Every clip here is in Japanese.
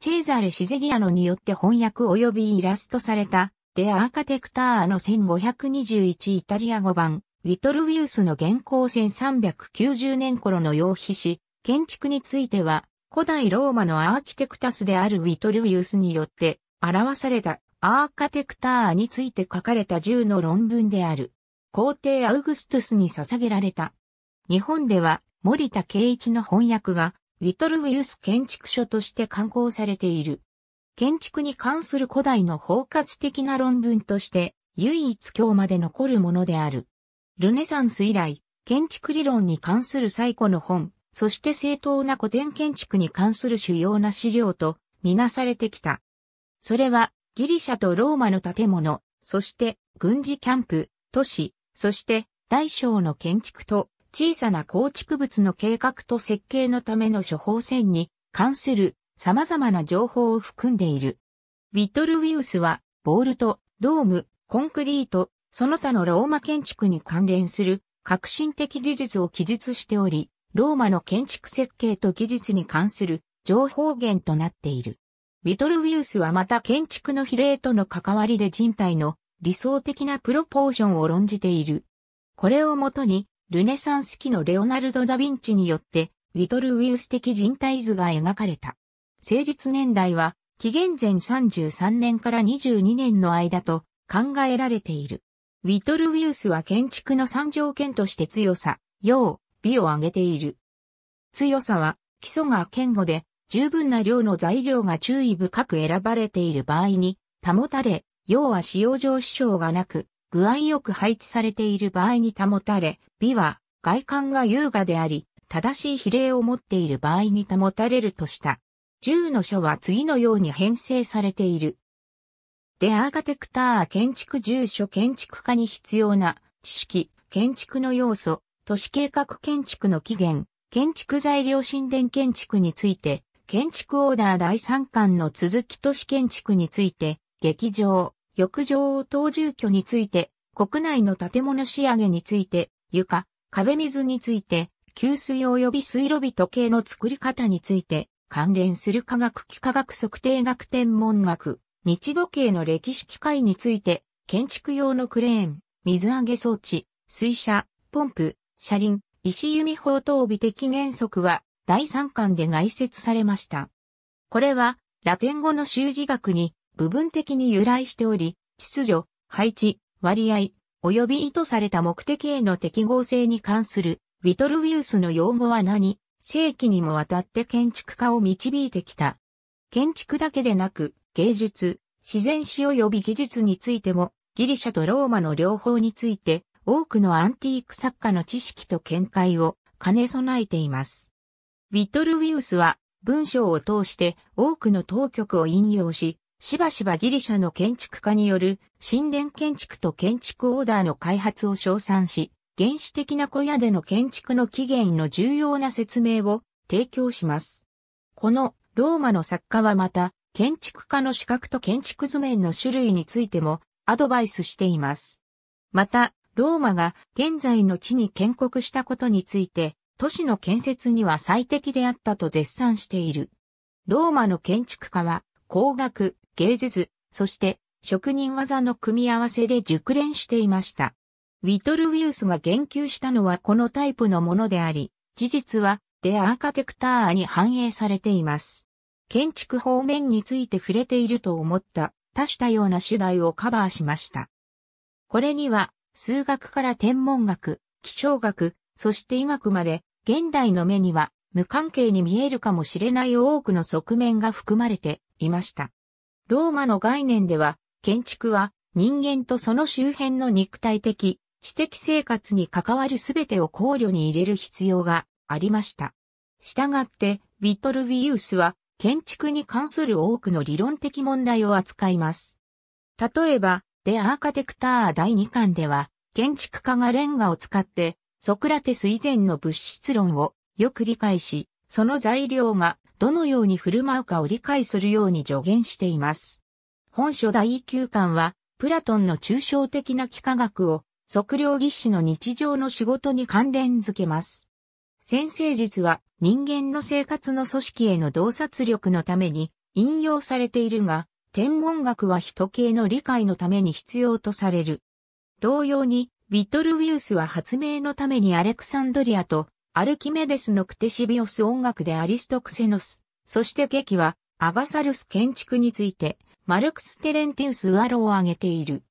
チェーザーレ・シゼギアノによって翻訳及びイラストされた、デアーカテクターの1521イタリア語版、ウィトルウィウスの現行1390年頃の用皮紙、建築については、古代ローマのアーキテクタスであるウィトルウィウスによって表されたアーカテクターについて書かれた10の論文である。皇帝アウグストゥスに捧げられた。日本では森田圭一の翻訳がウィトルウィウス建築書として刊行されている。建築に関する古代の包括的な論文として、唯一今日まで残るものである。ルネサンス以来、建築理論に関する最古の本、そして正当な古典建築に関する主要な資料とみなされてきた。それは、ギリシャとローマの建物、そして軍事キャンプ、都市、そして大小の建築と小さな構築物の計画と設計のための処方箋に関する様々な情報を含んでいる。ビトルウィウスは、ボールとドーム、コンクリート、その他のローマ建築に関連する革新的技術を記述しており、ローマの建築設計と技術に関する情報源となっている。ビトルウィウスはまた建築の比例との関わりで人体の理想的なプロポーションを論じている。これをもとにルネサンス期のレオナルド・ダ・ヴィンチによって、ウィトルウィウス的人体図が描かれた。成立年代は、紀元前33年から22年の間と考えられている。ウィトルウィウスは建築の三条件として強さ、要、美を挙げている。強さは、基礎が堅固で、十分な量の材料が注意深く選ばれている場合に、保たれ、要は使用上支障がなく、具合よく配置されている場合に保たれ、美は外観が優雅であり、正しい比例を持っている場合に保たれるとした。十の書は次のように編成されている。デアーガテクター建築住所建築家に必要な知識、建築の要素、都市計画建築の起源、建築材料神殿建築について、建築オーダー第3巻の続き都市建築について、劇場、浴場を等住居について、国内の建物仕上げについて、床、壁水について、給水及び水路日時計の作り方について、関連する科学機科学測定学天文学、日時計の歴史機械について、建築用のクレーン、水揚げ装置、水車、ポンプ、車輪、石弓砲等美的原則は第3巻で概説されました。これはラテン語の修辞学に部分的に由来しており、秩序、配置、割合、及び意図された目的への適合性に関する、ウィトルウィウスの用語は何世紀にもわたって建築家を導いてきた。建築だけでなく、芸術、自然史及び技術についても、ギリシャとローマの両方について、多くのアンティーク作家の知識と見解を兼ね備えています。ウィトルウィウスは、文章を通して多くの当局を引用し、しばしばギリシャの建築家による神殿建築と建築オーダーの開発を称賛し、原始的な小屋での建築の起源の重要な説明を提供します。このローマの作家はまた、建築家の資格と建築図面の種類についてもアドバイスしています。また、ローマが現在の地に建国したことについて、都市の建設には最適であったと絶賛している。ローマの建築家は、工学、芸術、そして職人技の組み合わせで熟練していました。ウィトル・ウィウスが言及したのはこのタイプのものであり、事実はデアーカテクターに反映されています。建築方面について触れていると思った多種多様な主題をカバーしました。これには数学から天文学、気象学、そして医学まで現代の目には無関係に見えるかもしれない多くの側面が含まれていました。ローマの概念では、建築は人間とその周辺の肉体的、知的生活に関わるすべてを考慮に入れる必要がありました。したがって、ビトルビウスは建築に関する多くの理論的問題を扱います。例えば、デ・アーカテクター第2巻では、建築家がレンガを使って、ソクラテス以前の物質論をよく理解し、その材料がどのように振る舞うかを理解するように助言しています。本書第9巻は、プラトンの抽象的な幾何学を、測量技師の日常の仕事に関連づけます。先生術は人間の生活の組織への洞察力のために引用されているが、天文学は人系の理解のために必要とされる。同様に、ビトルウィウスは発明のためにアレクサンドリアとアルキメデスのクテシビオス音楽でアリストクセノス、そして劇は、アガサルス建築について、マルクス・テレンティウス・ウアロを挙げている。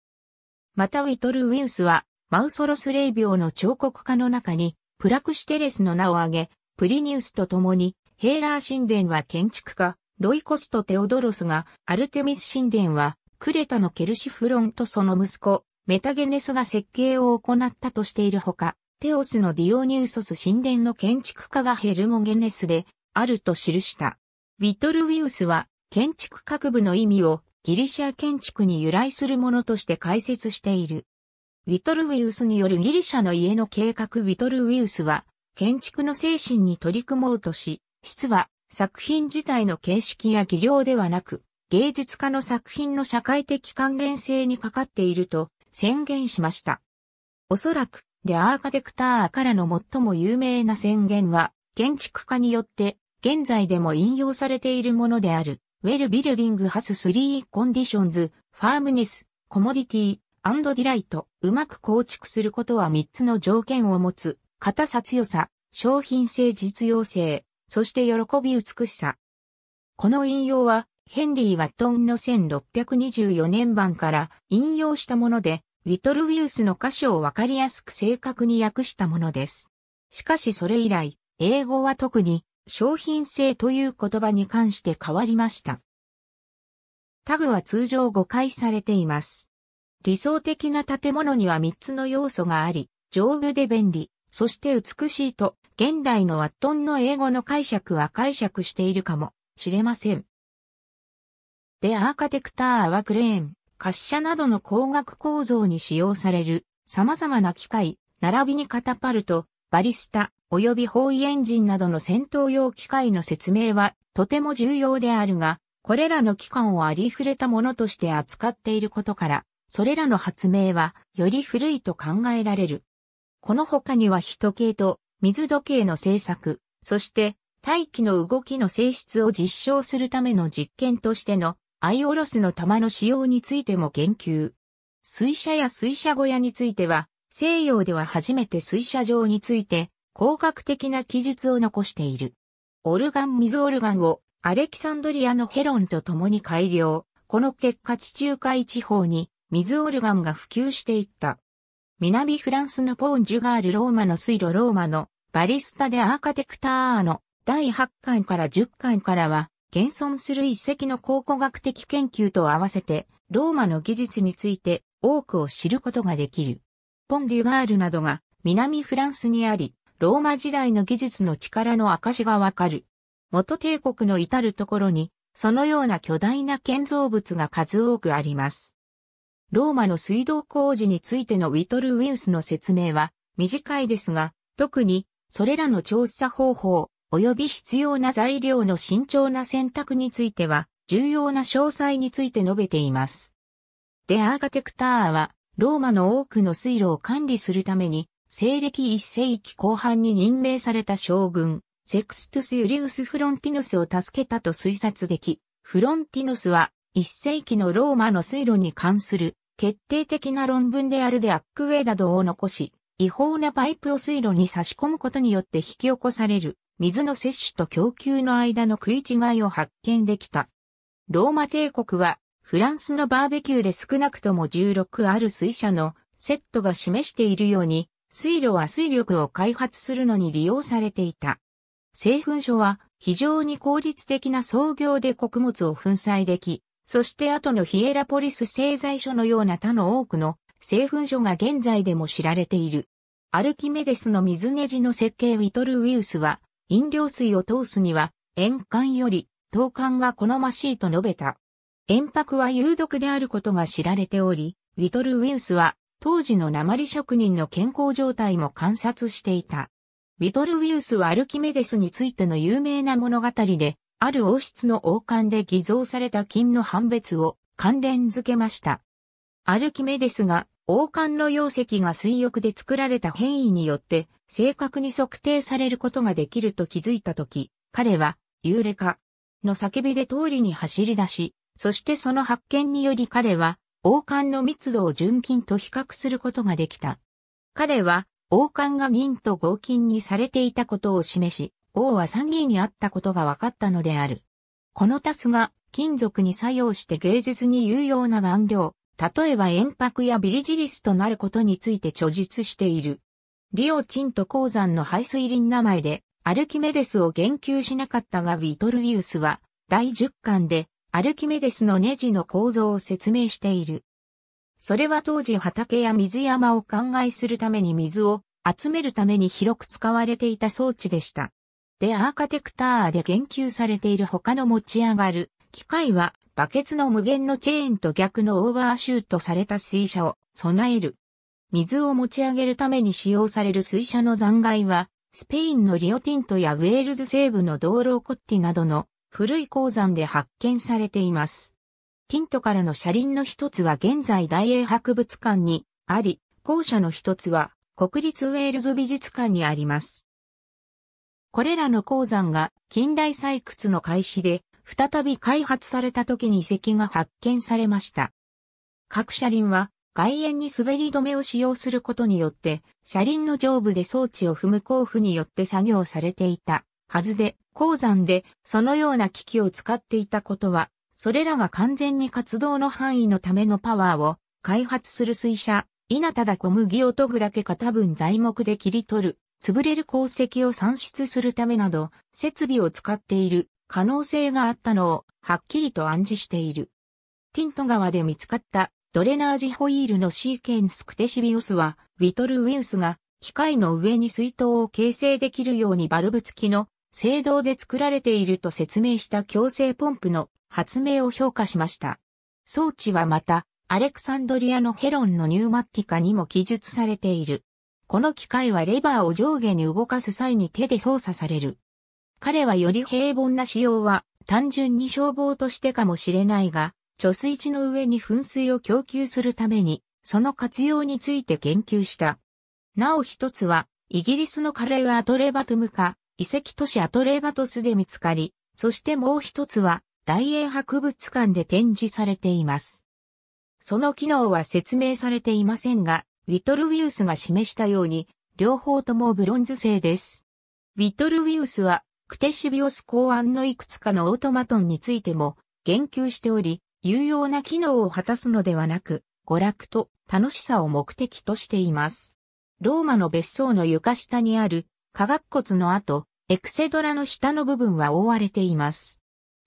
またウィトル・ウィウスは、マウソロス・霊廟の彫刻家の中に、プラクシテレスの名を挙げ、プリニウスと共に、ヘーラー神殿は建築家、ロイコスとテオドロスが、アルテミス神殿は、クレタのケルシフロンとその息子、メタゲネスが設計を行ったとしているほか、テオスのディオニウソス神殿の建築家がヘルモゲネスであると記した。ウィトルウィウスは建築各部の意味をギリシア建築に由来するものとして解説している。ウィトルウィウスによるギリシャの家の計画ウィトルウィウスは建築の精神に取り組もうとし、質は作品自体の形式や技量ではなく、芸術家の作品の社会的関連性にかかっていると宣言しました。おそらくでアーカテクターからの最も有名な宣言は、建築家によって、現在でも引用されているものである、Well Building has three conditions, firmness, commodity, and delight。うまく構築することは3つの条件を持つ、硬さ強さ、商品性実用性、そして喜び美しさ。この引用は、ヘンリー・ワットンの1624年版から引用したもので、リトルウィウスの歌詞をわかりやすく正確に訳したものです。しかしそれ以来、英語は特に商品性という言葉に関して変わりました。タグは通常誤解されています。理想的な建物には3つの要素があり、丈夫で便利、そして美しいと、現代のワットンの英語の解釈は解釈しているかもしれません。The a r c h i t e c t e Our Claim 滑車などの光学構造に使用される様々な機械、並びにカタパルト、バリスタ、及び包囲エンジンなどの戦闘用機械の説明はとても重要であるが、これらの機関をありふれたものとして扱っていることから、それらの発明はより古いと考えられる。この他には人系と水時計の製作、そして大気の動きの性質を実証するための実験としてのアイオロスの玉の使用についても言及。水車や水車小屋については、西洋では初めて水車場について、工学的な記述を残している。オルガン水オルガンをアレキサンドリアのヘロンと共に改良。この結果地中海地方に水オルガンが普及していった。南フランスのポーン・ジュガール・ローマの水路ローマのバリスタでアーカテクターの第8巻から10巻からは現存する一石の考古学的研究と合わせて、ローマの技術について多くを知ることができる。ポン・デュガールなどが南フランスにあり、ローマ時代の技術の力の証がわかる。元帝国の至るところに、そのような巨大な建造物が数多くあります。ローマの水道工事についてのウィトル・ウィウスの説明は短いですが、特にそれらの調査方法、及び必要な材料の慎重な選択については、重要な詳細について述べています。デアーガテクターは、ローマの多くの水路を管理するために、西暦1世紀後半に任命された将軍、セクストゥス・ユリウス・フロンティヌスを助けたと推察でき、フロンティヌスは、1世紀のローマの水路に関する決定的な論文であるデアックウェイなどを残し、違法なパイプを水路に差し込むことによって引き起こされる水の摂取と供給の間の食い違いを発見できた。ローマ帝国は、フランスのバーベキューで少なくとも16ある水車のセットが示しているように、水路は水力を開発するのに利用されていた。製粉所は非常に効率的な操業で穀物を粉砕でき、そして後のヒエラポリス製材所のような他の多くの製粉所が現在でも知られている。アルキメデスの水ネジの設計ウィトルウィウスは飲料水を通すには、塩管より、投管が好ましいと述べた。塩白は有毒であることが知られており、ウィトル・ウィウスは、当時の鉛職人の健康状態も観察していた。ウィトル・ウィウスはアルキメデスについての有名な物語で、ある王室の王冠で偽造された金の判別を関連付けました。アルキメデスが王冠の容石が水浴で作られた変異によって正確に測定されることができると気づいたとき、彼は、幽霊化の叫びで通りに走り出し、そしてその発見により彼は、王冠の密度を純金と比較することができた。彼は、王冠が銀と合金にされていたことを示し、王は三院にあったことが分かったのである。このタスが金属に作用して芸術に有用な顔料、例えば円白やビリジリスとなることについて著述している。リオチント鉱山の排水林名前で、アルキメデスを言及しなかったがビトルィウスは、第10巻で、アルキメデスのネジの構造を説明している。それは当時畑や水山を灌漑するために水を集めるために広く使われていた装置でした。で、アーカテクターで言及されている他の持ち上がる機械は、バケツの無限のチェーンと逆のオーバーシュートされた水車を備える水を持ち上げるために使用される水車の残骸は、スペインのリオティントやウェールズ西部の道路コッティなどの古い鉱山で発見されています。ティントからの車輪の一つは現在大英博物館にあり、校舎の一つは国立ウェールズ美術館にあります。これらの鉱山が近代採掘の開始で再び開発された時に遺跡が発見されました。各車輪は外縁に滑り止めを使用することによって、車輪の上部で装置を踏む交付によって作業されていたはずで、鉱山でそのような機器を使っていたことは、それらが完全に活動の範囲のためのパワーを開発する水車、稲ただ小麦を研ぐだけか多分材木で切り取る、潰れる鉱石を産出するためなど、設備を使っている可能性があったのをはっきりと暗示している。ティント川で見つかったドレナージホイールのシーケンスクテシビウスは、ウィトルウィウスが機械の上に水筒を形成できるようにバルブ付きの制動で作られていると説明した強制ポンプの発明を評価しました。装置はまた、アレクサンドリアのヘロンのニューマッティカにも記述されている。この機械はレバーを上下に動かす際に手で操作される。彼はより平凡な仕様は単純に消防としてかもしれないが、貯水池の上に噴水を供給するために、その活用について研究した。なお一つは、イギリスのカレーアトレバトムか、遺跡都市アトレバトスで見つかり、そしてもう一つは、大英博物館で展示されています。その機能は説明されていませんが、ウィトルウィウスが示したように、両方ともブロンズ製です。ウィトルウィウスは、クテシビオス考案のいくつかのオートマトンについても、言及しており、有用な機能を果たすのではなく、娯楽と楽しさを目的としています。ローマの別荘の床下にある、化学骨の後、エクセドラの下の部分は覆われています。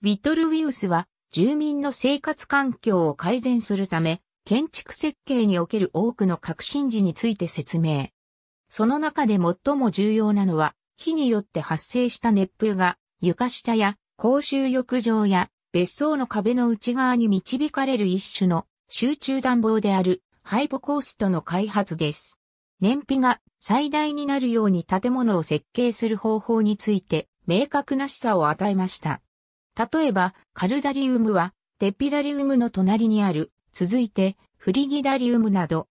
ィトルウィウスは、住民の生活環境を改善するため、建築設計における多くの革新時について説明。その中で最も重要なのは、火によって発生した熱風が床下や公衆浴場や別荘の壁の内側に導かれる一種の集中暖房であるハイポコーストの開発です。燃費が最大になるように建物を設計する方法について明確な示唆を与えました。例えば、カルダリウムはデピダリウムの隣にある、続いてフリギダリウムなど。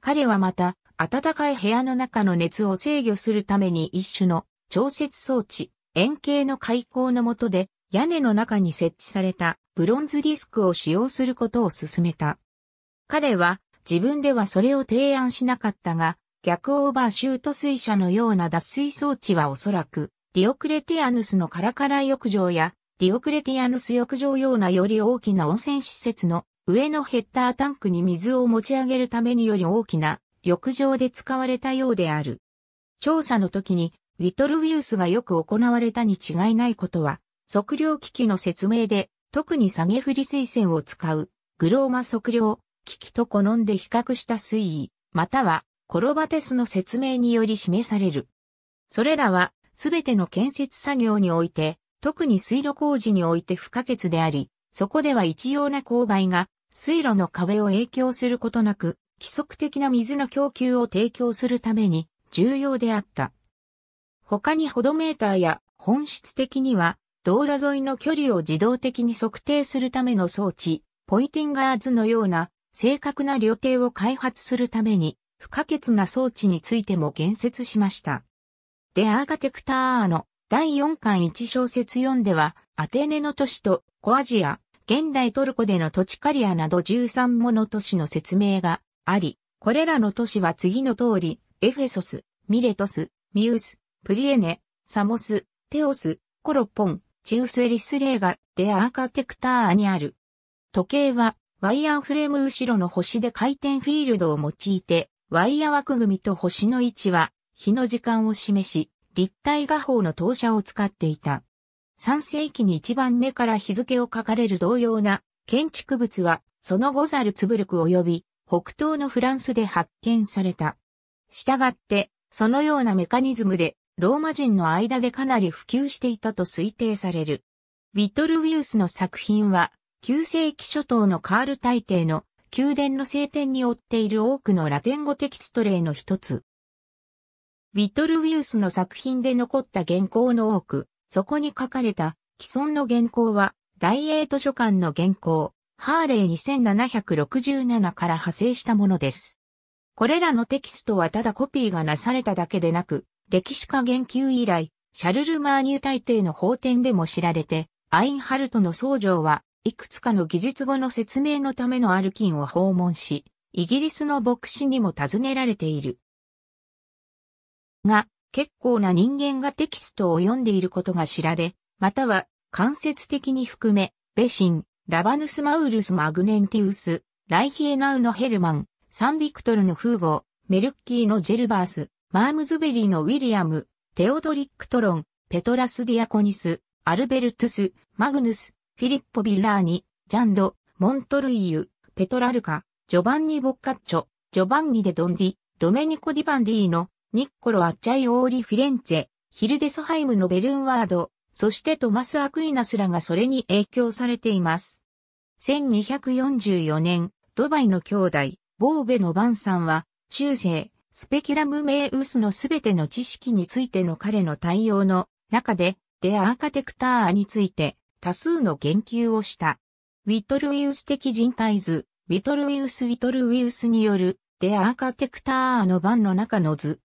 彼はまた、暖かい部屋の中の熱を制御するために一種の調節装置、円形の開口の下で屋根の中に設置されたブロンズディスクを使用することを勧めた。彼は自分ではそれを提案しなかったが、逆オーバーシュート水車のような脱水装置はおそらく、ディオクレティアヌスのカラカラ浴場や、ディオクレティアヌス浴場ようなより大きな温泉施設の上のヘッダータンクに水を持ち上げるためにより大きな浴場で使われたようである。調査の時に、ウィトルウィウスがよく行われたに違いないことは測量機器の説明で、特に下げ振り水線を使う、グローマ測量、機器と好んで比較した水位、または、コロバテスの説明により示される。それらは、すべての建設作業において、特に水路工事において不可欠であり、そこでは一様な勾配が、水路の壁を影響することなく、規則的な水の供給を提供するために重要であった。他にホドメーターや本質的には道路沿いの距離を自動的に測定するための装置、ポイティンガーズのような正確な旅程を開発するために不可欠な装置についても言説しました。デアーガテクターの第4巻1小節4では、アテネの都市とコアジア、現代トルコでの土地カリアなど13もの都市の説明があり、これらの都市は次の通り、エフェソス、ミレトス、ミウス、プリエネ、サモス、テオス、コロポン、チウス・エリス・レーガ・デ・アーカテクターにある。時計は、ワイヤーフレーム後ろの星で回転フィールドを用いて、ワイヤー枠組みと星の位置は、日の時間を示し、立体画法の投射を使っていた。3世紀に一番目から日付を書かれる同様な建築物は、その後ザルツブルク及び北東のフランスで発見された。したがって、そのようなメカニズムでローマ人の間でかなり普及していたと推定される。ウィトルウィウスの作品は、9世紀初頭のカール大帝の宮殿の聖典に追っている多くのラテン語テキスト例の一つ。ウィトルウィウスの作品で残った原稿の多く、そこに書かれた既存の原稿は、大英図書館の原稿、ハーレー2767から派生したものです。これらのテキストはただコピーがなされただけでなく、歴史家研究以来、シャルル・マーニュ大帝の法典でも知られて、アインハルトの僧侶は、いくつかの技術語の説明のためのアルキンを訪問し、イギリスの牧師にも尋ねられている。が、結構な人間がテキストを読んでいることが知られ、または、間接的に含め、ベシン、ラバヌス・マウルス・マグネンティウス、ライヒエナウのヘルマン、サンビクトルのフーゴ、メルッキーのジェルバース、マームズベリーのウィリアム、テオドリック・トロン、ペトラス・ディアコニス、アルベルトゥス、マグヌス、フィリッポ・ビラーニ、ジャンド、モントルイユ、ペトラルカ、ジョバンニ・ボッカッチョ、ジョバンニ・デ・ドンディ、ドメニコ・ディバンディーノ、ニッコロ・アッチャイ・オーリ・フィレンツェ、ヒルデソハイムのベルンワード、そしてトマス・アクイナスらがそれに影響されています。1244年、ドバイの兄弟、ボーベのバンさんは、中世、スペキュラムメイウスのすべての知識についての彼の対応の中で、デアーカテクターについて多数の言及をした。ウィトルウィウス的人体図、ウィトルウィウス・ウィトルウィウスによる、デアーカテクターの版の中の図。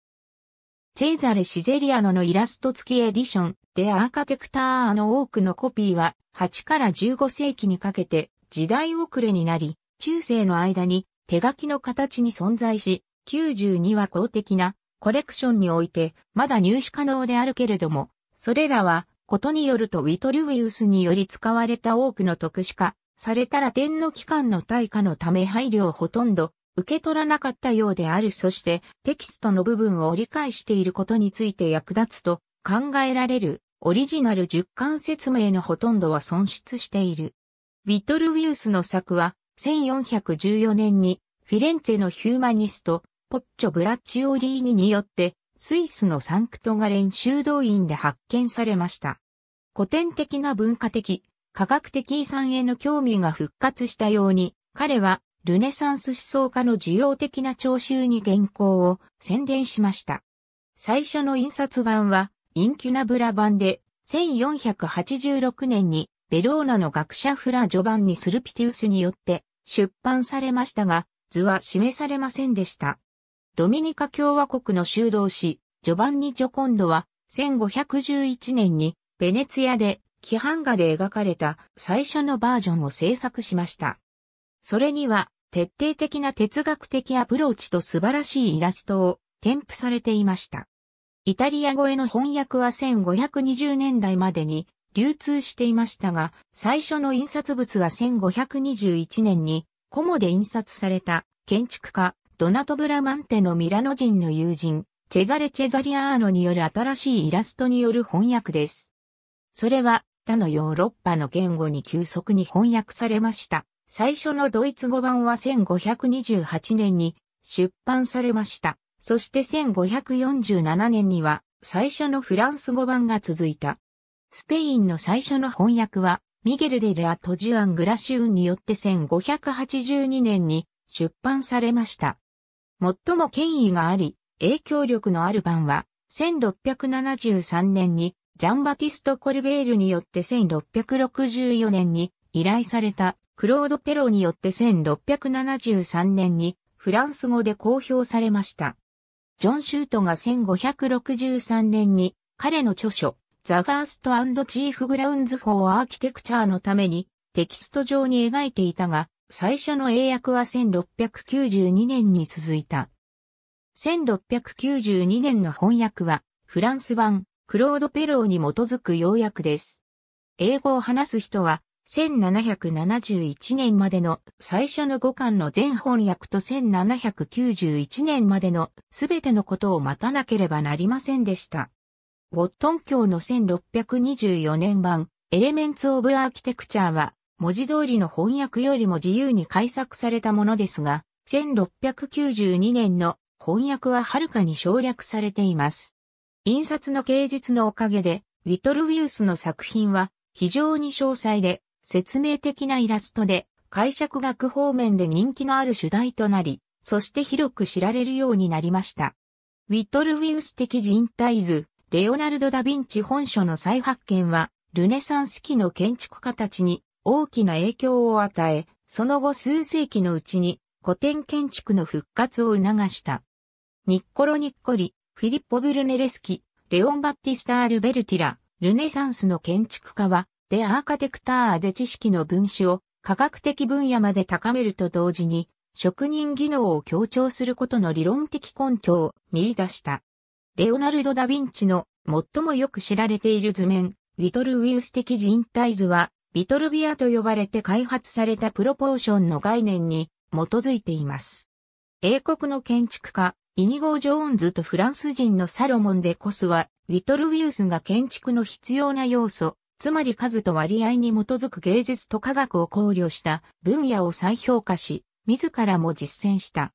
チェイザレ・シゼリアノのイラスト付きエディション、デアーカテクターの多くのコピーは、8から15世紀にかけて、時代遅れになり、中世の間に手書きの形に存在し、92は公的なコレクションにおいてまだ入手可能であるけれども、それらはことによるとウィトルウィウスにより使われた多くの特殊化されたら天の機関の対価のため配慮をほとんど受け取らなかったようである。そしてテキストの部分を理解していることについて役立つと考えられるオリジナル10巻説明のほとんどは損失している。ウィトルウィウスの作は1414年にフィレンツェのヒューマニストポッチョ・ブラッチオリーニによって、スイスのサンクトガレン修道院で発見されました。古典的な文化的、科学的遺産への興味が復活したように、彼はルネサンス思想家の需要的な聴衆に原稿を宣伝しました。最初の印刷版は、インキュナブラ版で、1486年にベローナの学者フラ序盤にスルピティウスによって出版されましたが、図は示されませんでした。ドミニカ共和国の修道士、ジョバンニ・ジョコンドは、1511年に、ベネツィアで、規範画で描かれた最初のバージョンを制作しました。それには、徹底的な哲学的アプローチと素晴らしいイラストを添付されていました。イタリア語への翻訳は1520年代までに流通していましたが、最初の印刷物は1521年に、コモで印刷された建築家ドナト・ブラマンテのミラノ人の友人、チェザレ・チェザリアーノによる新しいイラストによる翻訳です。それは、他のヨーロッパの言語に急速に翻訳されました。最初のドイツ語版は1528年に出版されました。そして1547年には最初のフランス語版が続いた。スペインの最初の翻訳はミゲル・デ・レア・トジュアン・グラシウンによって1582年に出版されました。最も権威があり、影響力のある版は、1673年にジャンバティスト・コルベールによって1664年に依頼されたクロード・ペロによって1673年にフランス語で公表されました。ジョン・シュートが1563年に彼の著書ザ・ファースト・チーフ・グラウンズ・フォー・アーキテクチャーのためにテキスト上に描いていたが、最初の英訳は1692年に続いた。1692年の翻訳は、フランス版、クロード・ペローに基づく要約です。英語を話す人は、1771年までの最初の5巻の全翻訳と1791年までのすべてのことを待たなければなりませんでした。ウォットン教の1624年版、エレメンツ・オブ・アーキテクチャーは、文字通りの翻訳よりも自由に改作されたものですが、1692年の翻訳ははるかに省略されています。印刷の芸術のおかげで、ウィトルウィウスの作品は非常に詳細で説明的なイラストで解釈学方面で人気のある主題となり、そして広く知られるようになりました。ウィトルウィウス的人体図、レオナルド・ダ・ヴィンチ本書の再発見は、ルネサンス期の建築家たちに大きな影響を与え、その後数世紀のうちに古典建築の復活を促した。ニッコロニッコリ、フィリッポ・ブルネレスキ、レオン・バッティスタール・ベルティラ、ルネサンスの建築家は、デ・アーカテクターで知識の分子を科学的分野まで高めると同時に、職人技能を強調することの理論的根拠を見出した。レオナルド・ダ・ヴィンチの最もよく知られている図面、ウィトル・ウィウス的人体図は、ビトルビアと呼ばれて開発されたプロポーションの概念に基づいています。英国の建築家、イニゴー・ジョーンズとフランス人のサロモン・デコスは、ウィトルウィウスが建築の必要な要素、つまり数と割合に基づく芸術と科学を考慮した分野を再評価し、自らも実践した。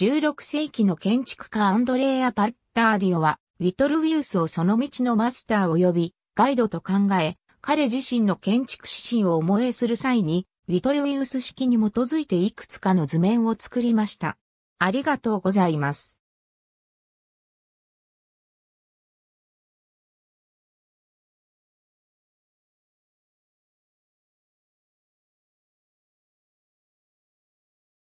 16世紀の建築家アンドレア・パッターディオは、ウィトルウィウスをその道のマスター及びガイドと考え、彼自身の建築指針を思えする際に、ウィトルウィウス式に基づいていくつかの図面を作りました。ありがとうございます。